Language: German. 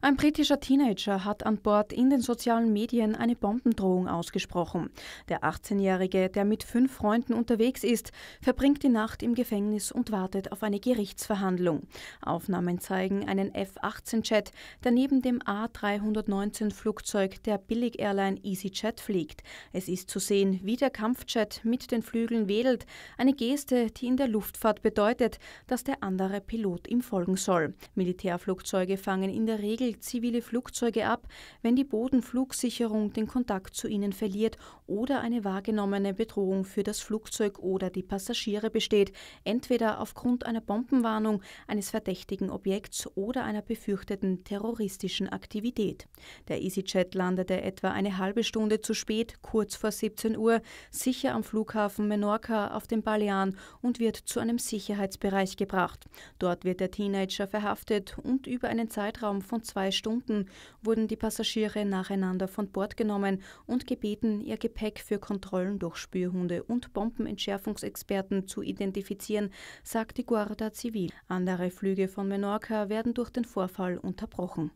Ein britischer Teenager hat an Bord in den sozialen Medien eine Bombendrohung ausgesprochen. Der 18-Jährige, der mit fünf Freunden unterwegs ist, verbringt die Nacht im Gefängnis und wartet auf eine Gerichtsverhandlung. Aufnahmen zeigen einen F-18-Jet, der neben dem A319-Flugzeug der Billig-Airline EasyJet fliegt. Es ist zu sehen, wie der Kampfjet mit den Flügeln wedelt, eine Geste, die in der Luftfahrt bedeutet, dass der andere Pilot ihm folgen soll. Militärflugzeuge fangen in der Regel zielt zivile Flugzeuge ab, wenn die Bodenflugsicherung den Kontakt zu ihnen verliert oder eine wahrgenommene Bedrohung für das Flugzeug oder die Passagiere besteht, entweder aufgrund einer Bombenwarnung, eines verdächtigen Objekts oder einer befürchteten terroristischen Aktivität. Der EasyJet landete etwa eine halbe Stunde zu spät, kurz vor 17 Uhr, sicher am Flughafen Menorca auf den Balearen und wird zu einem Sicherheitsbereich gebracht. Dort wird der Teenager verhaftet und über einen Zeitraum von zwei zwei Stunden wurden die Passagiere nacheinander von Bord genommen und gebeten, ihr Gepäck für Kontrollen durch Spürhunde und Bombenentschärfungsexperten zu identifizieren, sagt die Guarda Civil. Andere Flüge von Menorca werden durch den Vorfall unterbrochen.